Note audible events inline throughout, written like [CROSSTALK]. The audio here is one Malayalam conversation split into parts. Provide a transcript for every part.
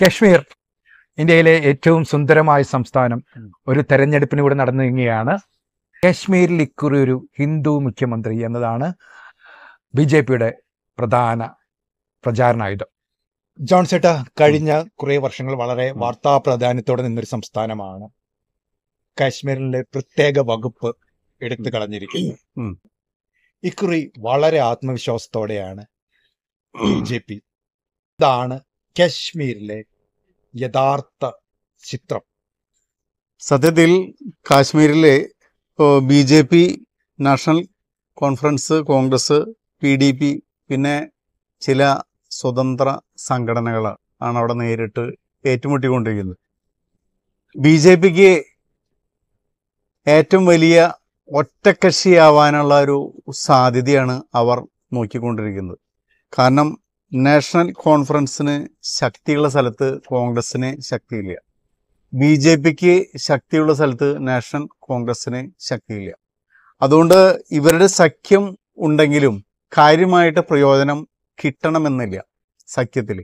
കശ്മീർ ഇന്ത്യയിലെ ഏറ്റവും സുന്ദരമായ സംസ്ഥാനം ഒരു തെരഞ്ഞെടുപ്പിന് കൂടെ നടന്നു കശ്മീരിൽ ഇക്കുറി ഒരു ഹിന്ദു മുഖ്യമന്ത്രി എന്നതാണ് ബി ജെ പിയുടെ പ്രധാന പ്രചാരണായുധം ജോൺ ചേട്ട കഴിഞ്ഞ കുറേ വർഷങ്ങൾ വളരെ വാർത്താ പ്രാധാന്യത്തോടെ നിന്നൊരു സംസ്ഥാനമാണ് കാശ്മീരിലെ പ്രത്യേക വകുപ്പ് എടുത്തു കളഞ്ഞിരിക്കുന്നു ഇക്കുറി വളരെ ആത്മവിശ്വാസത്തോടെയാണ് ബി ജെ പി ഇതാണ് കശ്മീരിലെ യഥാർത്ഥ ചിത്രം സത്യത്തിൽ കാശ്മീരിലെ B J P National Conference Congress P D P പിന്നെ ചില സ്വതന്ത്ര സംഘടനകൾ ആണ് അവിടെ നേരിട്ട് ഏറ്റുമുട്ടിക്കൊണ്ടിരിക്കുന്നത് ബി ജെ പിക്ക് ഏറ്റവും വലിയ ഒറ്റക്കക്ഷിയാവാനുള്ള ഒരു സാധ്യതയാണ് അവർ നോക്കിക്കൊണ്ടിരിക്കുന്നത് കാരണം നാഷണൽ കോൺഫറൻസിന് ശക്തിയുള്ള സ്ഥലത്ത് കോൺഗ്രസിന് ശക്തിയില്ല ബി ജെ പിക്ക് ശക്തിയുള്ള സ്ഥലത്ത് നാഷണൽ കോൺഗ്രസിന് ശക്തിയില്ല അതുകൊണ്ട് ഇവരുടെ സഖ്യം ഉണ്ടെങ്കിലും കാര്യമായിട്ട് പ്രയോജനം കിട്ടണമെന്നില്ല സഖ്യത്തിൽ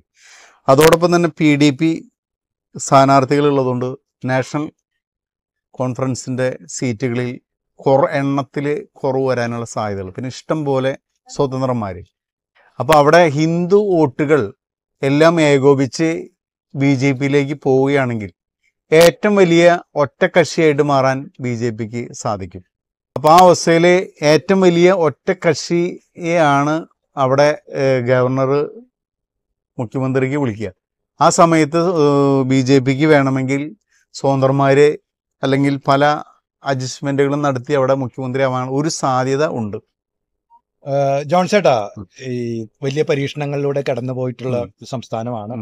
അതോടൊപ്പം തന്നെ പി ഡി പി സ്ഥാനാർത്ഥികളുള്ളതുകൊണ്ട് നാഷണൽ കോൺഫറൻസിൻ്റെ സീറ്റുകളിൽ കുറ എണ്ണത്തിൽ കുറവ് വരാനുള്ള സാധ്യതകൾ പിന്നെ ഇഷ്ടം പോലെ സ്വതന്ത്രന്മാർ അപ്പോൾ അവിടെ ഹിന്ദു വോട്ടുകൾ എല്ലാം ഏകോപിച്ച് ബി ജെ പിയിലേക്ക് പോവുകയാണെങ്കിൽ ഏറ്റവും വലിയ ഒറ്റക്കക്ഷിയായിട്ട് മാറാൻ ബി ജെ പിക്ക് സാധിക്കും അപ്പോൾ ആ അവസ്ഥയിൽ ഏറ്റവും വലിയ ഒറ്റക്കക്ഷിയെയാണ് അവിടെ ഗവർണർ മുഖ്യമന്ത്രിക്ക് വിളിക്കുക ആ സമയത്ത് ബി ജെ പിക്ക് വേണമെങ്കിൽ സ്വതന്ത്രന്മാരെ അല്ലെങ്കിൽ പല അഡ്ജസ്റ്റ്മെൻറ്റുകളും നടത്തി അവിടെ മുഖ്യമന്ത്രി ആവാൻ ഒരു സാധ്യത ഉണ്ട് ജോൺ ഈ വലിയ പരീക്ഷണങ്ങളിലൂടെ കടന്നു പോയിട്ടുള്ള സംസ്ഥാനമാണ്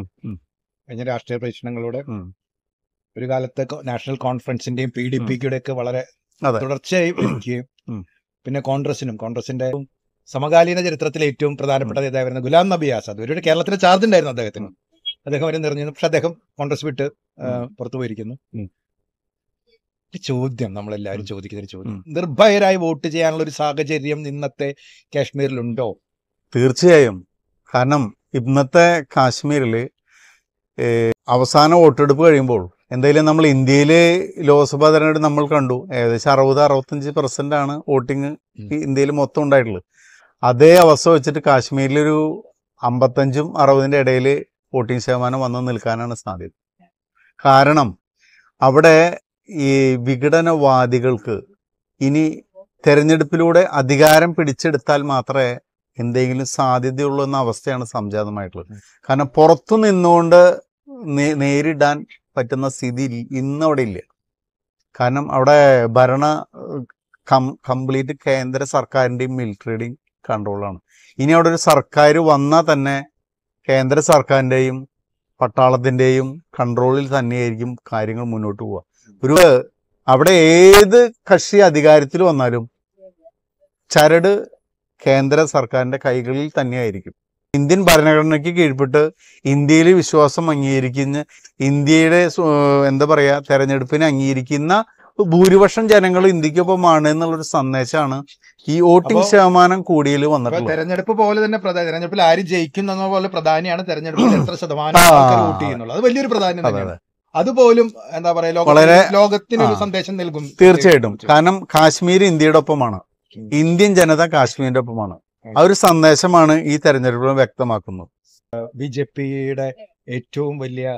കഴിഞ്ഞ രാഷ്ട്രീയ പരീക്ഷണങ്ങളിലൂടെ ഒരു കാലത്ത് നാഷണൽ കോൺഫറൻസിന്റെയും പി ഡി പിയുടെ ഒക്കെ വളരെ തുടർച്ചയായി വിളിക്കുകയും പിന്നെ കോൺഗ്രസിനും കോൺഗ്രസിന്റെ സമകാലീന ചരിത്രത്തിലെ ഏറ്റവും പ്രധാനപ്പെട്ട നേതാവായിരുന്ന ഗുലാം നബി ആസാദ് ഒരു കേരളത്തിലെ ചാർജ് ഉണ്ടായിരുന്നു അദ്ദേഹത്തിന് അദ്ദേഹം വരെ നിറഞ്ഞിരുന്നു പക്ഷെ അദ്ദേഹം കോൺഗ്രസ് വിട്ട് പുറത്തു പോയിരിക്കുന്നു ചോദ്യം നമ്മളെല്ലാവരും ചോദിക്കുന്ന ഒരു ചോദ്യം നിർഭയരായി വോട്ട് ചെയ്യാനുള്ള ഒരു സാഹചര്യം ഇന്നത്തെ കാശ്മീരിലുണ്ടോ തീർച്ചയായും കാരണം ഇന്നത്തെ കാശ്മീരിൽ അവസാന വോട്ടെടുപ്പ് കഴിയുമ്പോൾ എന്തായാലും നമ്മൾ ഇന്ത്യയിലെ ലോക്സഭാ തെരഞ്ഞെടുപ്പ് നമ്മൾ കണ്ടു ഏകദേശം അറുപത് അറുപത്തഞ്ച് പെർസെൻ്റ് ആണ് വോട്ടിങ് ഇന്ത്യയിൽ മൊത്തം ഉണ്ടായിട്ടുള്ളത് അതേ അവസ്ഥ വെച്ചിട്ട് കാശ്മീരിലൊരു അമ്പത്തഞ്ചും അറുപതിൻ്റെ ഇടയിൽ വോട്ടിംഗ് ശതമാനം വന്ന് നിൽക്കാനാണ് സാധ്യത കാരണം അവിടെ ഈ വിഘടനവാദികൾക്ക് ഇനി തെരഞ്ഞെടുപ്പിലൂടെ അധികാരം പിടിച്ചെടുത്താൽ മാത്രമേ എന്തെങ്കിലും സാധ്യതയുള്ളൂ എന്ന അവസ്ഥയാണ് സംജാതമായിട്ടുള്ളത് കാരണം പുറത്തു നിന്നുകൊണ്ട് നേരിടാൻ പറ്റുന്ന സ്ഥിതി ഇന്നവിടെ ഇല്ല കാരണം അവിടെ ഭരണ കം കംപ്ലീറ്റ് കേന്ദ്ര സർക്കാരിൻ്റെയും മിലിറ്ററിയുടെയും കൺട്രോളാണ് ഇനി അവിടെ ഒരു സർക്കാർ വന്നാൽ തന്നെ കേന്ദ്ര സർക്കാരിൻ്റെയും പട്ടാളത്തിൻ്റെയും കൺട്രോളിൽ തന്നെയായിരിക്കും കാര്യങ്ങൾ മുന്നോട്ട് പോവുക ഒരു അവിടെ ഏത് കക്ഷി അധികാരത്തിൽ വന്നാലും ചരട് കേന്ദ്ര സർക്കാരിന്റെ കൈകളിൽ തന്നെയായിരിക്കും ഇന്ത്യൻ ഭരണഘടനയ്ക്ക് കീഴ്പ്പെട്ട് ഇന്ത്യയിൽ വിശ്വാസം അംഗീകരിക്കുന്ന ഇന്ത്യയുടെ എന്താ പറയുക തെരഞ്ഞെടുപ്പിനെ അംഗീകരിക്കുന്ന ഭൂരിപക്ഷം ജനങ്ങൾ ഇന്ത്യക്കൊപ്പമാണ് എന്നുള്ളൊരു സന്ദേശമാണ് ഈ വോട്ടിംഗ് ശതമാനം കൂടിയിൽ വന്നിട്ടുള്ളത് തെരഞ്ഞെടുപ്പ് പോലെ തന്നെ തെരഞ്ഞെടുപ്പിൽ ആര് ജയിക്കുന്ന പോലെ പ്രധാനിയാണ് തെരഞ്ഞെടുപ്പിൽ [CLEARS THROAT] എത്ര ശതമാനം വോട്ട് ചെയ്യുന്നുള്ളത് വലിയൊരു പ്രധാനം അതുപോലും എന്താ പറയാ ലോകത്തിന് ഒരു സന്ദേശം നൽകും തീർച്ചയായിട്ടും കാരണം കാശ്മീർ ഇന്ത്യയുടെ ഒപ്പമാണ് ഇന്ത്യൻ ജനത കാശ്മീരിന്റെ ഒപ്പമാണ് ആ ഒരു സന്ദേശമാണ് ഈ തെരഞ്ഞെടുപ്പിൽ വ്യക്തമാക്കുന്നത് ബി ജെ പിയുടെ ഏറ്റവും വലിയ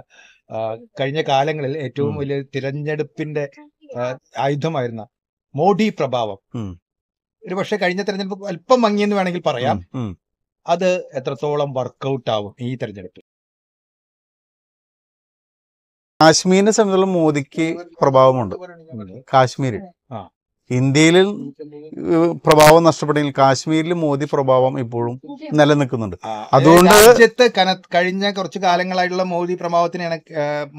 കഴിഞ്ഞ കാലങ്ങളിൽ ഏറ്റവും വലിയ തിരഞ്ഞെടുപ്പിന്റെ ആയുധമായിരുന്ന മോഡി പ്രഭാവം ഒരു പക്ഷെ കഴിഞ്ഞ തെരഞ്ഞെടുപ്പ് അല്പം മങ്ങിയെന്ന് വേണമെങ്കിൽ പറയാം അത് എത്രത്തോളം വർക്ക്ഔട്ട് ആവും ഈ തെരഞ്ഞെടുപ്പ് കാശ്മീരിനെ സംബന്ധിച്ചുള്ള മോദിക്ക് പ്രഭാവമുണ്ട് കാശ്മീർ ഇന്ത്യയിൽ പ്രഭാവം നഷ്ടപ്പെട്ടെങ്കിൽ കാശ്മീരിൽ മോദി പ്രഭാവം ഇപ്പോഴും നിലനിൽക്കുന്നുണ്ട് അതുകൊണ്ട് രാജ്യത്ത് കഴിഞ്ഞ കുറച്ച് കാലങ്ങളായിട്ടുള്ള മോദി പ്രഭാവത്തിന്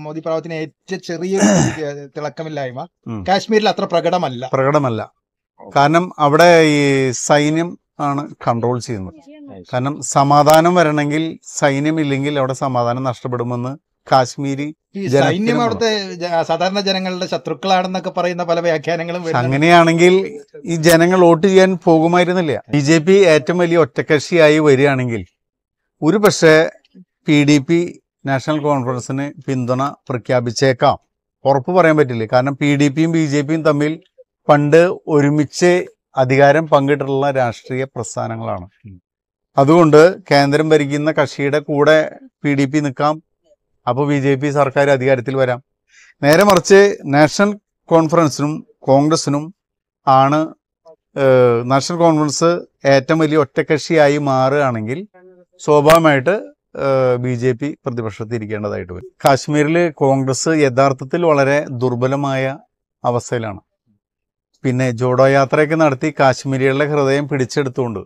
മോദി പ്രഭാവത്തിന് ഏറ്റവും ചെറിയ [COUGHS] തിളക്കമില്ലായ്മ കാശ്മീരിൽ അത്ര പ്രകടമല്ല പ്രകടമല്ല കാരണം അവിടെ ഈ സൈന്യം ആണ് കൺട്രോൾ ചെയ്യുന്നത് കാരണം സമാധാനം വരണമെങ്കിൽ സൈന്യം ഇല്ലെങ്കിൽ അവിടെ സമാധാനം നഷ്ടപ്പെടുമെന്ന് കാശ്മീരി സൈന്യം അവിടുത്തെ സാധാരണ ജനങ്ങളുടെ ശത്രുക്കളാണെന്നൊക്കെ പറയുന്ന പല വ്യാഖ്യാനങ്ങളും അങ്ങനെയാണെങ്കിൽ ഈ ജനങ്ങൾ വോട്ട് ചെയ്യാൻ പോകുമായിരുന്നില്ല ബി ജെ പി ഏറ്റവും വലിയ ഒറ്റക്കക്ഷിയായി വരികയാണെങ്കിൽ ഒരു പക്ഷേ പി ഡി പി നാഷണൽ കോൺഫറൻസിന് പിന്തുണ പ്രഖ്യാപിച്ചേക്കാം ഉറപ്പ് പറയാൻ പറ്റില്ല കാരണം പി ഡി പിയും ബി ജെ പിയും തമ്മിൽ പണ്ട് ഒരുമിച്ച് അധികാരം പങ്കിട്ടുള്ള രാഷ്ട്രീയ പ്രസ്ഥാനങ്ങളാണ് അതുകൊണ്ട് കേന്ദ്രം ഭരിക്കുന്ന കക്ഷിയുടെ കൂടെ പി ഡി പി നിൽക്കാം അപ്പോൾ ബി ജെ പി സർക്കാർ അധികാരത്തിൽ വരാം നേരെ മറിച്ച് നാഷണൽ കോൺഫറൻസിനും കോൺഗ്രസിനും ആണ് നാഷണൽ കോൺഫറൻസ് ഏറ്റവും വലിയ ഒറ്റക്കക്ഷിയായി മാറുകയാണെങ്കിൽ സ്വാഭാവികമായിട്ട് ബി ജെ പി പ്രതിപക്ഷത്തിൽ ഇരിക്കേണ്ടതായിട്ട് വരും കാശ്മീരിൽ കോൺഗ്രസ് യഥാർത്ഥത്തിൽ വളരെ ദുർബലമായ അവസ്ഥയിലാണ് പിന്നെ ജോഡോ യാത്രയൊക്കെ നടത്തി കാശ്മീരികളുടെ ഹൃദയം പിടിച്ചെടുത്തുകൊണ്ട്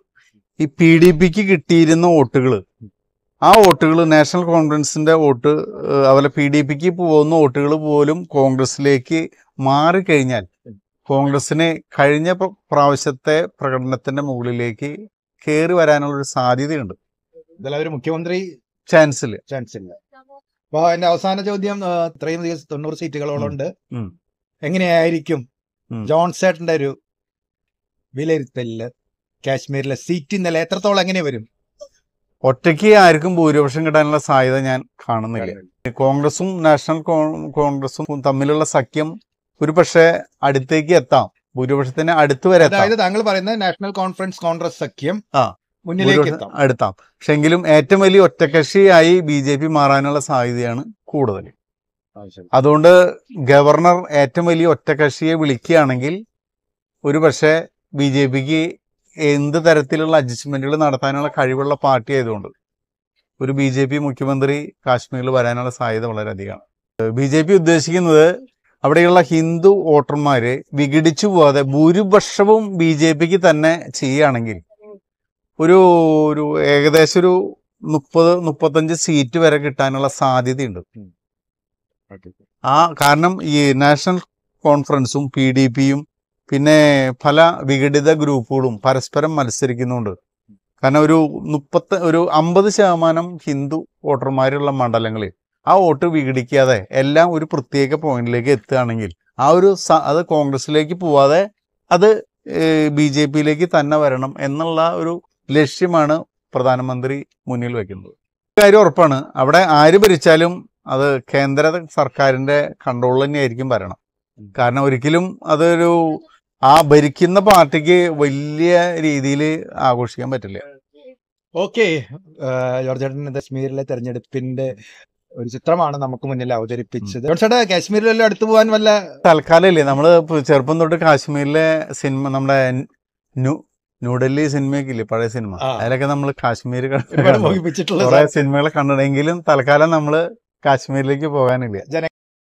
ഈ പി ഡി പിക്ക് കിട്ടിയിരുന്ന വോട്ടുകൾ ആ വോട്ടുകൾ നാഷണൽ കോൺഫറൻസിൻ്റെ വോട്ട് അതുപോലെ പി ഡി പിക്ക് പോകുന്ന വോട്ടുകൾ പോലും കോൺഗ്രസിലേക്ക് മാറിക്കഴിഞ്ഞാൽ കോൺഗ്രസിന് കഴിഞ്ഞ പ്രാവശ്യത്തെ പ്രകടനത്തിൻ്റെ മുകളിലേക്ക് കയറി വരാനുള്ള ഒരു സാധ്യതയുണ്ട് ഇതെല്ലാം ഒരു മുഖ്യമന്ത്രി ചാൻസിൽ ചാൻസില്ല അപ്പോൾ എൻ്റെ അവസാന ചോദ്യം ഇത്രയും ദിവസം തൊണ്ണൂറ് സീറ്റുകളോളം ഉണ്ട് എങ്ങനെയായിരിക്കും ജോൺസേട്ടൻ്റെ ഒരു വിലയിരുത്തലില് കാശ്മീരിലെ സീറ്റ് ഇന്നലെ എത്രത്തോളം എങ്ങനെ വരും ഒറ്റയ്ക്ക് ആർക്കും ഭൂരിപക്ഷം കിട്ടാനുള്ള സാധ്യത ഞാൻ കാണുന്നില്ല കോൺഗ്രസും നാഷണൽ കോൺഗ്രസും തമ്മിലുള്ള സഖ്യം ഒരു പക്ഷേ അടുത്തേക്ക് എത്താം ഭൂരിപക്ഷത്തിന് അടുത്ത് വരെ അതായത് താങ്കൾ പറയുന്നത് നാഷണൽ കോൺഫറൻസ് കോൺഗ്രസ് സഖ്യം ആ മുന്നിലേക്ക് അടുത്താം പക്ഷെ എങ്കിലും ഏറ്റവും വലിയ ഒറ്റകക്ഷിയായി ബി ജെ പി മാറാനുള്ള സാധ്യതയാണ് കൂടുതൽ അതുകൊണ്ട് ഗവർണർ ഏറ്റവും വലിയ ഒറ്റകക്ഷിയെ വിളിക്കുകയാണെങ്കിൽ ഒരു പക്ഷേ ബി ജെ പിക്ക് എന്ത് തരത്തിലുള്ള അഡ്ജസ്റ്റ്മെന്റുകൾ നടത്താനുള്ള കഴിവുള്ള പാർട്ടി ആയതുകൊണ്ട് ഒരു ബി ജെ പി മുഖ്യമന്ത്രി കാശ്മീരിൽ വരാനുള്ള സാധ്യത വളരെ ബി ജെ പി ഉദ്ദേശിക്കുന്നത് അവിടെയുള്ള ഹിന്ദു വോട്ടർമാരെ വിഘടിച്ചു പോകാതെ ഭൂരിപക്ഷവും ബി ജെ പിക്ക് തന്നെ ചെയ്യുകയാണെങ്കിൽ ഒരു ഒരു ഏകദേശം ഒരു മുപ്പത് മുപ്പത്തഞ്ച് സീറ്റ് വരെ കിട്ടാനുള്ള സാധ്യതയുണ്ട് ആ കാരണം ഈ നാഷണൽ കോൺഫറൻസും പി ഡി പിയും പിന്നെ പല വിഘടിത ഗ്രൂപ്പുകളും പരസ്പരം മത്സരിക്കുന്നുണ്ട് കാരണം ഒരു മുപ്പത്ത് ഒരു അമ്പത് ശതമാനം ഹിന്ദു വോട്ടർമാരുള്ള മണ്ഡലങ്ങളിൽ ആ വോട്ട് വിഘടിക്കാതെ എല്ലാം ഒരു പ്രത്യേക പോയിന്റിലേക്ക് എത്തുകയാണെങ്കിൽ ആ ഒരു അത് കോൺഗ്രസിലേക്ക് പോവാതെ അത് ബി ജെ പിയിലേക്ക് തന്നെ വരണം എന്നുള്ള ഒരു ലക്ഷ്യമാണ് പ്രധാനമന്ത്രി മുന്നിൽ വയ്ക്കുന്നത് കാര്യം ഉറപ്പാണ് അവിടെ ആര് ഭരിച്ചാലും അത് കേന്ദ്ര സർക്കാരിൻ്റെ കൺട്രോളിൽ തന്നെയായിരിക്കും വരണം കാരണം ഒരിക്കലും അതൊരു ആ ഭരിക്കുന്ന പാർട്ടിക്ക് വലിയ രീതിയിൽ ആഘോഷിക്കാൻ പറ്റില്ല ഓക്കെ ജോർജ് കശ്മീരിലെ തെരഞ്ഞെടുപ്പിന്റെ ഒരു ചിത്രമാണ് നമുക്ക് മുന്നിൽ അവതരിപ്പിച്ചത് ചേട്ടാ കാശ്മീരിലെല്ലാം അടുത്തു പോകാൻ വല്ല തൽക്കാലമില്ലേ നമ്മൾ ചെറുപ്പം തൊട്ട് കാശ്മീരിലെ സിനിമ നമ്മുടെ ന്യൂഡൽഹി സിനിമയൊക്കെ ഇല്ലേ പഴയ സിനിമ അതിലൊക്കെ നമ്മൾ കാശ്മീർ കുറേ സിനിമകളെ കണ്ടിട്ടുണ്ടെങ്കിലും തൽക്കാലം നമ്മൾ കാശ്മീരിലേക്ക് പോകാനില്ല